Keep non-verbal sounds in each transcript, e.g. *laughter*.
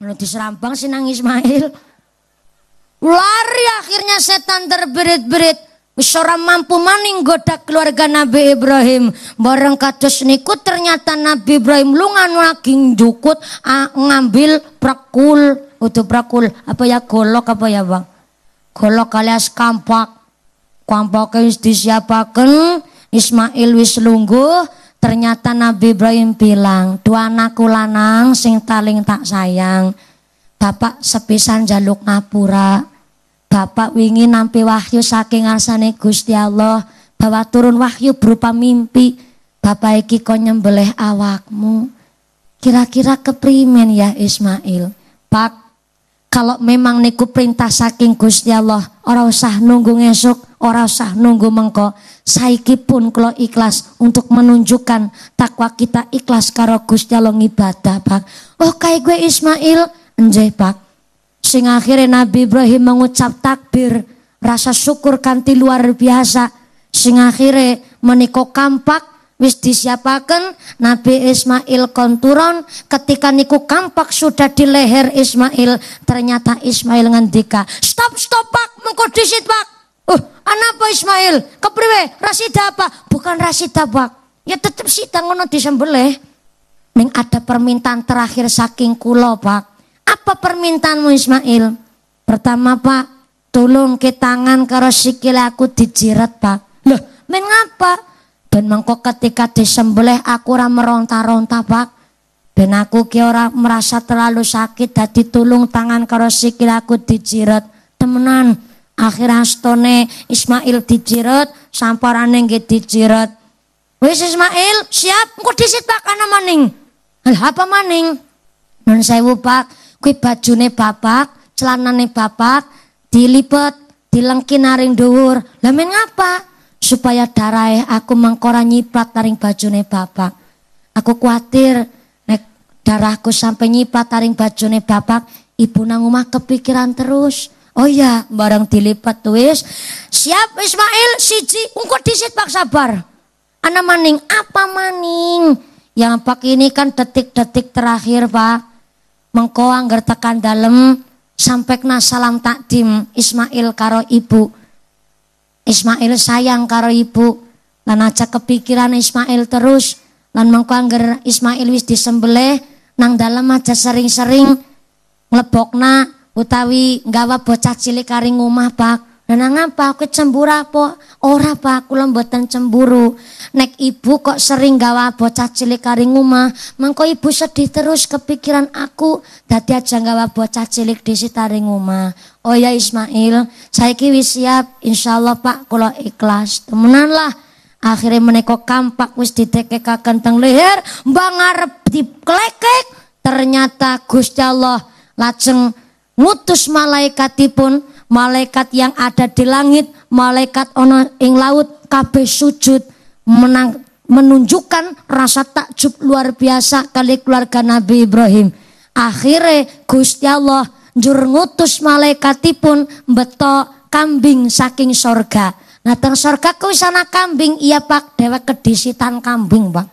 Kalau diserambang si nang Ismail. Lari akhirnya setan terberit-berit. seorang mampu maning goda keluarga Nabi Ibrahim. Bareng kados niku ternyata Nabi Ibrahim lungan lagi jukut ngambil prakul, utuh prakul apa ya golok apa ya Bang? Golok alias kampak. Kampake wis disiapaken, Ismail wis lungguh, Ternyata Nabi Ibrahim bilang, dua anakku lanang sing taling tak sayang. Bapak sepisan jaluk ngapura. Bapak wingi nampi wahyu saking asane Gusti Allah bahwa turun wahyu berupa mimpi. Bapak iki kok nyembelih awakmu. Kira-kira keprimen ya Ismail. Pak, kalau memang niku perintah saking Gusti Allah, ora usah nunggu ngesuk, ora usah nunggu mengko. Saiki pun kalau ikhlas untuk menunjukkan takwa kita ikhlas karo Gusti Allah ibadah, Pak. Oh, kai gue Ismail, enjay, Pak. Sing akhirnya Nabi Ibrahim mengucap takbir, rasa syukur kanti luar biasa. Sing akhirnya menikok kampak, wis disiapaken Nabi Ismail konturon ketika niku kampak sudah di leher Ismail ternyata Ismail ngendika stop stop pak mengko disit pak uh anapa Ismail kepriwe rasida apa bukan rasida pak ya tetep sih ngono disembelih Neng ada permintaan terakhir saking kulo pak apa permintaanmu Ismail pertama pak tolong ke tangan karo sikil aku dijirat pak loh mengapa Ben mengko ketika disembelih aku ora meronta-ronta, Pak. Ben aku ki ora merasa terlalu sakit dadi tulung tangan karo sikil aku dijiret. Temenan, akhir astone Ismail dijiret, samparane nggih dijiret. Wis Ismail, siap engko disit Pak ana maning. Lah apa maning? Nun sewu Pak, kuwi bajune Bapak, celanane Bapak dilipet, dilengki naring dhuwur. Lah men ngapa? supaya darai aku mengkora nyiprat taring bajune bapak. Aku khawatir nek darahku sampai nyiprat taring bajune bapak, ibu nang rumah kepikiran terus. Oh ya barang dilipat tuis. Siap Ismail, siji, ungkut disit pak sabar. Anak maning, apa maning? Yang pak ini kan detik-detik terakhir pak. mengkoang gertakan dalam sampai kena salam takdim Ismail karo ibu Ismail sayang karo ibu lan aja kepikiran Ismail terus lan mengko angger Ismail wis disembelih nang dalam aja sering-sering nglebokna utawi nggawa bocah cilik karing omah Pak Nah, ngapa aku cemburu apa? Ora Pak, kula mboten cemburu. Nek ibu kok sering nggawa bocah cilik karing omah, mengko ibu sedih terus kepikiran aku, dadi aja gawa bocah cilik di sitaring omah oh ya Ismail saya kiwi siap insya Allah Pak kalau ikhlas temenan lah akhirnya meneko kampak wis ditekekaken teng leher mbak ngarep klekek. ternyata Gusti Allah lajeng ngutus malaikatipun malaikat yang ada di langit malaikat ono ing laut kabeh sujud menang menunjukkan rasa takjub luar biasa kali keluarga Nabi Ibrahim. Akhirnya Gusti Allah jur ngutus malaikatipun beto kambing saking sorga. Nah teng sorga ku sana kambing iya pak dewa kedisitan kambing pak.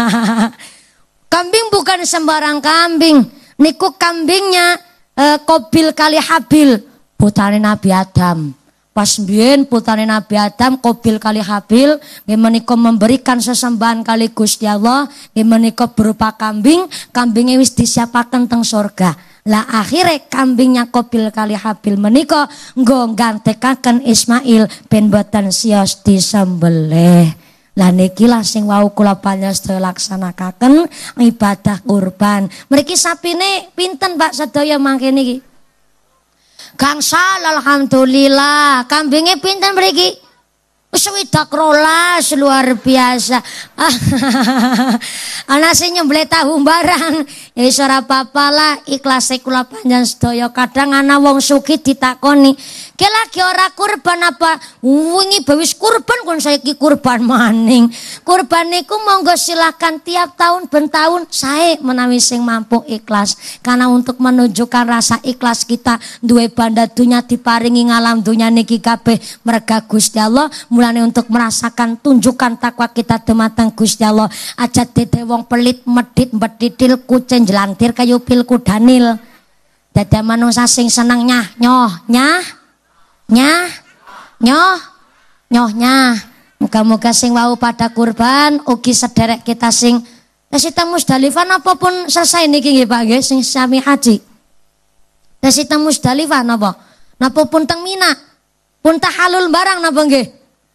*laughs* kambing bukan sembarang kambing. Niku kambingnya eh, kobil kali habil putane Nabi Adam. Pas mbien putane Nabi Adam Kobil kali Habil gimana menika memberikan sesembahan kali Gusti Allah gimana menika berupa kambing, kambinge wis disiapaken teng sorga. Lah akhirnya kambingnya kopil kali habil meniko nggo gantekaken Ismail ben boten sios disembelih. Lah niki lah sing wau kula panjenengan laksanakaken ibadah kurban. Mriki sapine pinten Pak sedaya mangke niki? Gangsal alhamdulillah. kambingnya pinten mriki? Swidak rolas luar biasa. *laughs* Ana boleh nyembelih tahu barang Ya suara papa lah ikhlas kula panjang sedaya kadang ana wong sugih ditakoni, "Ki lagi ora kurban apa?" Wingi bawis kurban kon saiki kurban maning. Kurban niku monggo silakan tiap tahun bentahun sae menawi sing mampu ikhlas. Karena untuk menunjukkan rasa ikhlas kita duwe banda dunya diparingi ngalam dunya niki kabeh merga Gusti Allah mulane untuk merasakan tunjukkan takwa kita tematang Gusti Allah. Aja dede wong pelit medit medidil kucing jelantir kayu pilku danil dada manungsa sing seneng nyah nyoh nyah nyah nyoh nyoh nyah moga-moga sing wau pada kurban ugi sederek kita sing Resita Musdalifah apapun selesai niki nggih Pak nggih sing sami haji. Resita Musdalifah napa? Napa pun teng Mina? Pun tahalul barang napa nggih?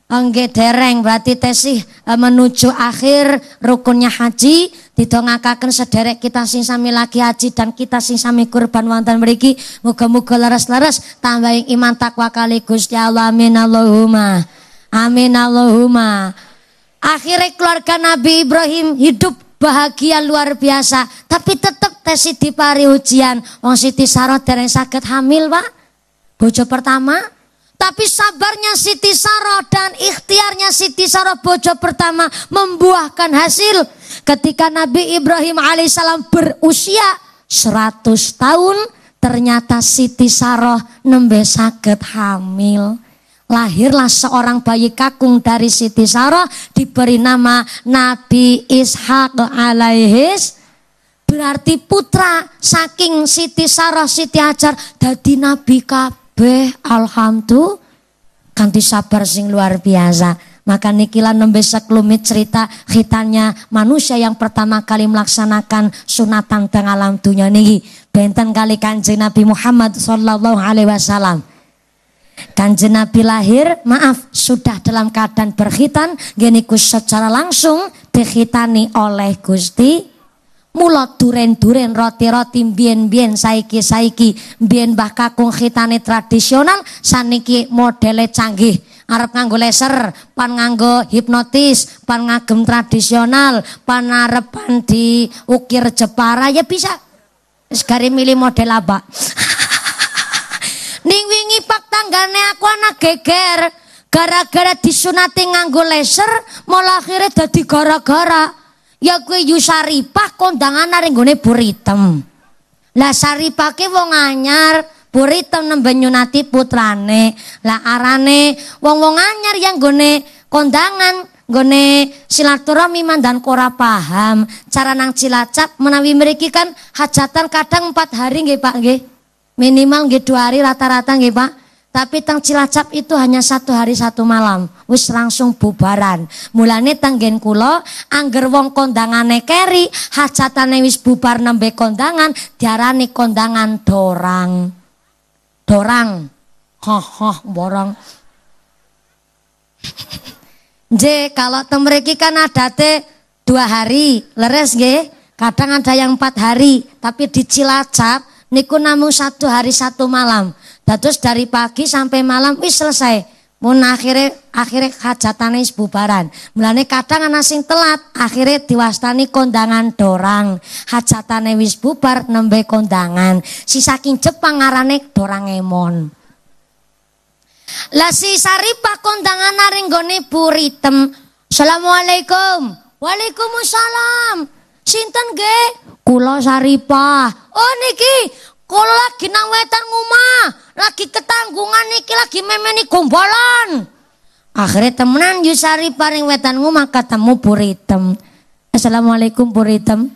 Angge dereng berarti tesih eh, menuju akhir rukunnya haji didongakaken sederek kita sing sami lagi haji dan kita sing sami kurban wonten mriki muga-muga leres-leres tambah iman takwa kali Gusti Allah amin Allahumma amin Allahumma akhirnya keluarga Nabi Ibrahim hidup bahagia luar biasa tapi tetap tesih dipari ujian wong Siti Sarah dereng sakit hamil Pak bojo pertama tapi sabarnya Siti Saro dan ikhtiarnya Siti Saro Bojo pertama membuahkan hasil. Ketika Nabi Ibrahim alaihissalam berusia 100 tahun, ternyata Siti Saro nembe sakit hamil. Lahirlah seorang bayi kakung dari Siti Saro diberi nama Nabi Ishak alaihis. Berarti putra saking Siti Sarah Siti Hajar dari nabi kap kabeh alhamdulillah kanti sabar sing luar biasa. Maka nikilan nembe sekelumit cerita khitannya manusia yang pertama kali melaksanakan sunatan tengah alam dunia niki benten kali kanjeng Nabi Muhammad sallallahu alaihi wasallam. Kanjeng Nabi lahir, maaf, sudah dalam keadaan berkhitan, geniku secara langsung dikhitani oleh Gusti Mula duren-duren roti-roti bien-bien, saiki-saiki bien mbah kakung hitane tradisional saniki modele canggih arep nganggo laser, pan nganggo hipnotis, pan ngagem tradisional, pan arep pan diukir jepara ya bisa. Sekarang milih model apa? *laughs* Ning wingi pak tanggane aku anak geger gara-gara disunati nganggo laser, malah akhirnya jadi gara-gara ya kue yu saripah kondangan naring gune buritem. Lah saripah ke wong anyar, buritem nembenyu nyunati putrane. Lah arane wong-wong anyar yang gune kondangan gune silaturahmi mandan kora paham cara nang cilacap menawi mereka kan hajatan kadang empat hari nggih Pak nggih minimal nggih dua hari rata-rata nggih Pak tapi tang Cilacap itu hanya satu hari satu malam, wis langsung bubaran. Mulane tanggen kulo, angger wong kondangane keri, hajatane wis bubar nembe kondangan, diarani kondangan dorang. Dorang. ha borang. J, kalau temeriki kan ada teh dua hari, leres g, Kadang ada yang empat hari, tapi di Cilacap niku namu satu hari satu malam. Dados dari pagi sampai malam wis selesai. Mun akhirnya akhirnya hajatane wis bubaran. Mulane kadang ana sing telat, akhirnya diwastani kondangan dorang. Hajatane wis bubar nembe kondangan. Si saking Jepang arane dorang emon. Lah si kondangan arenggone buritem. Assalamualaikum. Waalaikumsalam. Sinten nggih? Kula Saripah. Oh niki kalau lagi nang wetan ngumah, lagi ketanggungan niki lagi memeni gombolan. Akhirnya temenan Yusari paring wetan ngumah ketemu Puritem. Assalamualaikum Puritem.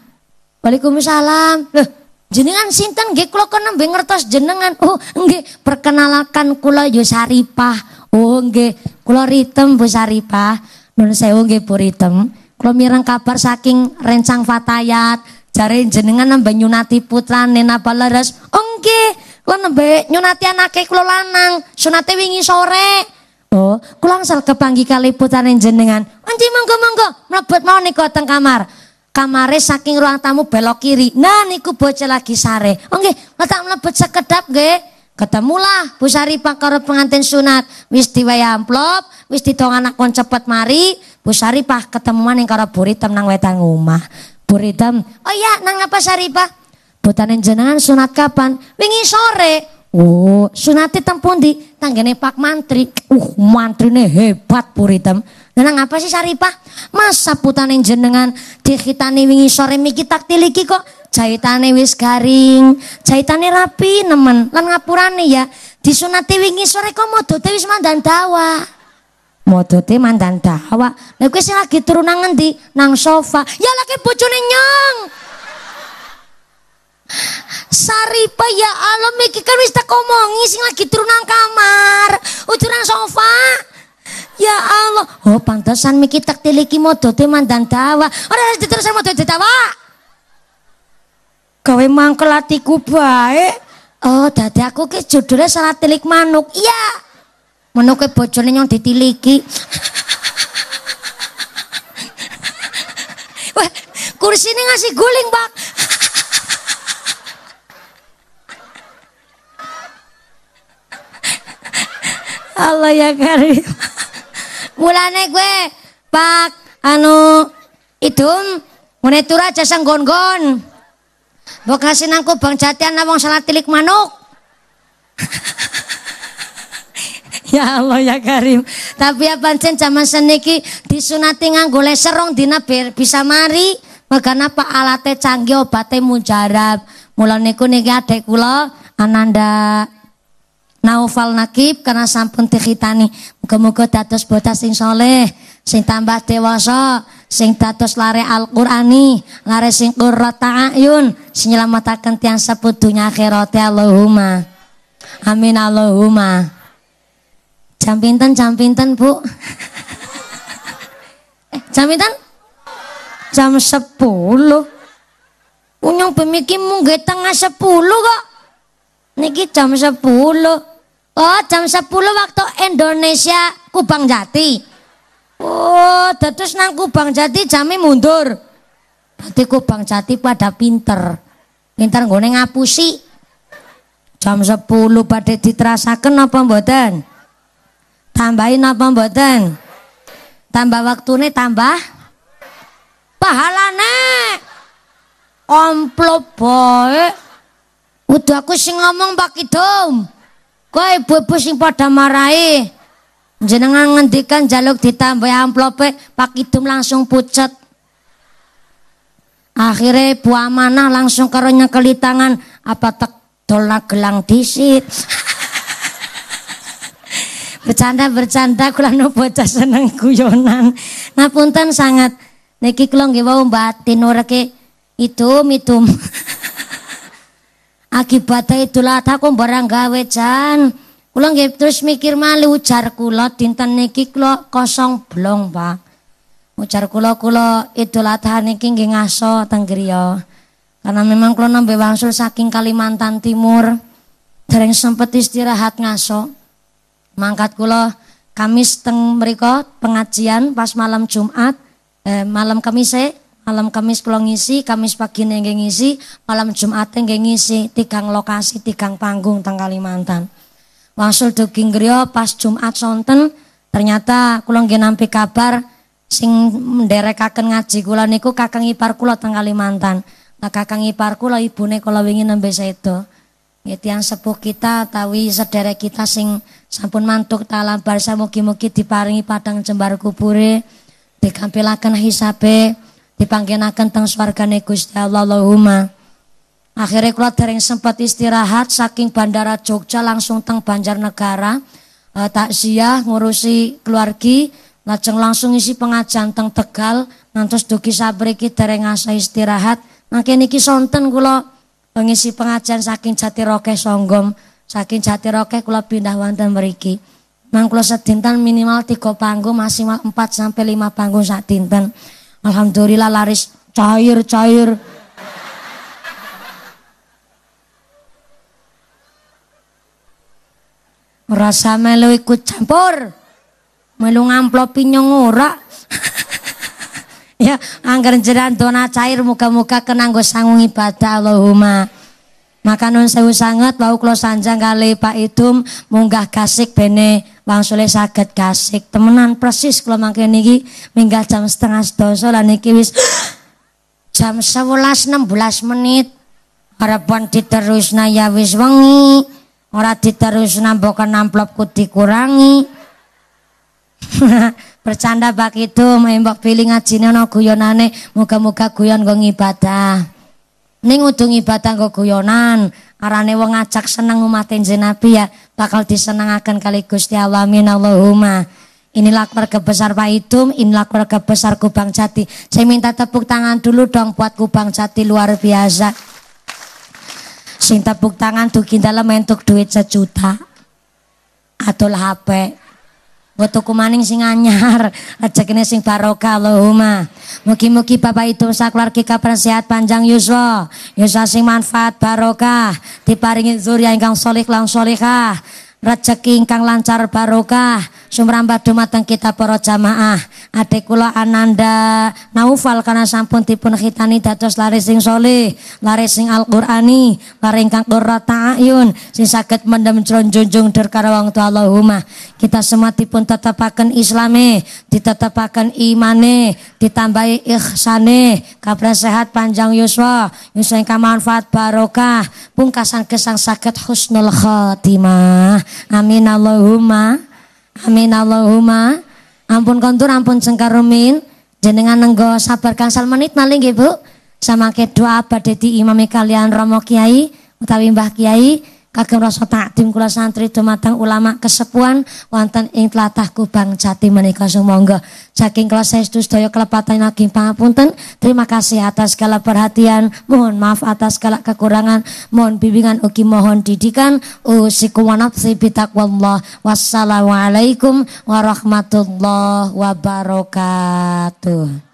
Waalaikumsalam. Loh, jenengan sinten nggih kula nembe ngertos jenengan. Oh, nggih perkenalkan kula Pah. Oh, nggih kula Ritem Bu Saripah. Nun sewu nggih Puritem. Kula mireng kabar saking Rencang Fatayat cari jenengan nambah nyunati putrane napa leres? ongke, lo nambah nyunati anake kulo lanang, sunate wingi sore. Oh, kulo angsal kepanggi kali putrane jenengan. Onci monggo-monggo melebut mau nika teng kamar. Kamare saking ruang tamu belok kiri. Nah niku bocah lagi sare. Oh nggih, letak melebut sekedap nggih. Ketemulah Bu Sari pakar pengantin sunat, wis diwaya amplop, wis ditong anak kon cepet mari, Bu Sari pah ketemuan yang karo buri wetang rumah. wetan Buridam, oh iya, nang apa saripa? Butanen jenengan sunat kapan? Wingi sore. Oh, sunati tempun di Tanggane Pak Mantri. Uh, mantri ini hebat Buridam. nang apa sih saripa? Masa putane jenengan dikitani wingi sore miki tak tiliki kok. Jahitane wis garing, jahitane rapi nemen. Lan ngapurane ya disunati wingi sore kok modote wis mandan dawa. Modote mantan dawa. Lah kuwi sing lagi turun nang ngendi? Nang sofa. Ya lagi bojone nyong. Saripa ya Allah, iki kan wis tak omongi sing lagi turunan nang kamar. Ujur oh, sofa. Ya Allah, oh pantesan miki tak tiliki modote mandan dawa. Ora diterusan modote dawa. Gawe mangkel atiku bae. Oh, dadi aku ki judulnya salah tilik manuk. Iya menuke kowe bojone nyong ditiliki. *laughs* Wah, kursi ini ngasih guling, Pak. Allah ya karim. Mulane gue pak anu idum ngene jasa aja senggon-gon. Mbok ngasih bang jatian nah wong salah tilik manuk. *laughs* Ya Allah ya Karim. Tapi ya pancen zaman seniki disunati nganggo laser rong dina biar bisa mari. maka apa alate canggih obatnya mujarab. Mula niku niki adek kula Ananda Naufal Nakib karena sampun dikitani. muga muka dados bocah sing soleh, sing tambah dewasa, sing tatus lare Al-Qur'ani, lare sing qurrat ta'ayun, sing tiang tiyang sepuh dunya akhirat ya Allahumma. Amin Allahumma. Jam pinten, jam pinten, Bu? eh, jam pinten? Jam 10. Unyong pemiki munggah tengah 10 kok. Niki jam 10. Oh, jam 10 waktu Indonesia Kubang Jati. Oh, terus nang Kubang Jati jame mundur. Berarti Kubang Jati pada pinter. Pinter nggone ngapusi. Jam 10 pada diterasaken apa mboten? Tambahin apa mboten? Tambah nih tambah nek Omplop boy? Udah aku sing ngomong Pak Kidom. kok ibu-ibu sing pada marahi. Jenengan ngendikan jaluk ditambah amplope Pak Kidom langsung pucet. Akhirnya Bu Amanah langsung karo kelitangan apa tek dolak gelang disit. *laughs* Bercanda-bercanda kula nu bocah seneng guyonan. Ngapunten sangat niki kula nggih wau batin ora ke itu mitum. *laughs* Akibatnya itulah aku barang gawe jan. Kula nggih terus mikir malu ujar kula dinten niki kula kosong blong, Pak. Ujar kula kula Idul Adha niki nggih ngaso teng ya. Karena memang kula nembe wangsul saking Kalimantan Timur. Dereng sempet istirahat ngaso. Mangkat kula Kamis teng mereka pengajian pas malam Jumat, eh, malam Kamis malam Kamis kula ngisi, Kamis pagi nengge ngisi, malam Jumat nengge ngisi, tigang lokasi, tigang panggung teng Kalimantan. Wangsul duging griya pas Jumat sonten ternyata kula nggih nampi kabar sing menderekaken ngaji kula niku kakang ipar kula teng Kalimantan. Nah, kakang ipar kula ibune kula wingi nembe sedo. Nggih tiyang sepuh kita tawi sederek kita sing sampun mantuk talam barsa mugi-mugi diparingi padang jembar kubure dikampilakan hisabe dipanggenaken teng swargane Gusti Allah Allahumma akhirnya kula dereng sempat istirahat saking bandara Jogja langsung teng Banjarnegara e, takziah ngurusi keluarga lajeng langsung isi pengajian teng Tegal ngantos dugi sabriki dereng asa istirahat makin niki sonten kula pengisi pengajian saking Jati Rokeh Songgom Saking jati rokeh kula pindah wonten mriki. Nang kula sedinten minimal 3 panggung maksimal 4 sampai 5 panggung sak dinten. Alhamdulillah laris cair-cair. Merasa melu ikut campur. Melu ngamplopi nyong ora. *laughs* ya angger jeran dona cair muka-muka kenanggo sangung ibadah Allahumma maka nun sewu sangat bau klo sanjang kali Pak Idum munggah kasik bene wangsule saged kasik. Temenan persis klo mangke niki minggah jam setengah sedoso lan niki wis *gasps* jam enam belas menit. Harapan diterusna ya wis wengi. Ora diterusna namplop amplopku dikurangi. *laughs* Bercanda Pak itu mbok pilih ngajine ana guyonane, muka muga guyon nggo ibadah. Ning udung ibadah kok guyonan, arane wong ngajak seneng umat Nabi ya bakal disenengaken kali Gusti Allah amin Allahumma. Inilah keluarga besar Pak Idum, inilah keluarga besar Kubang Jati. Saya minta tepuk tangan dulu dong buat Kubang Jati luar biasa. Sing tepuk tangan tuh dalam entuk duit sejuta atau HP. Mbok tuku maning sing anyar, *laughs* rezekine sing barokah Allahumma. Mugi-mugi Bapak Ibu sakeluarga kabar sehat panjang yuswa, yuswa sing manfaat barokah, diparingi zuriya ingkang solih lan solihah, rezeki ingkang lancar barokah, sumrambat dumateng kita para jamaah adik kula Ananda Naufal karena sampun dipun khitani dados lari sing soleh lari sing Al-Qur'ani laring kang ta'ayun sing sakit mendem junjung derkara wang tua Allahumma kita semua dipun tetapakan Islami ditetapakan imane ditambahi ikhsane kabar sehat panjang yuswa yuswa ingkang manfaat barokah pungkasan kesang sakit husnul khatimah amin Allahumma Amin Allahumma. Ampun kontur, ampun cengkarumin. Jenengan nenggo sabar kansal menit maling nggih Bu. Samangke doa abad dadi kalian Romo Kiai utawi Mbah Kiai kagem rasa takdim kula santri dumateng ulama kesepuan wonten ing tlatah Kubang Jati menika sumangga saking kula saestu sedaya kelepatan ageng pangapunten terima kasih atas segala perhatian mohon maaf atas segala kekurangan mohon bimbingan ugi mohon didikan usikum wa nafsi bitaqwallah wassalamualaikum warahmatullahi wabarakatuh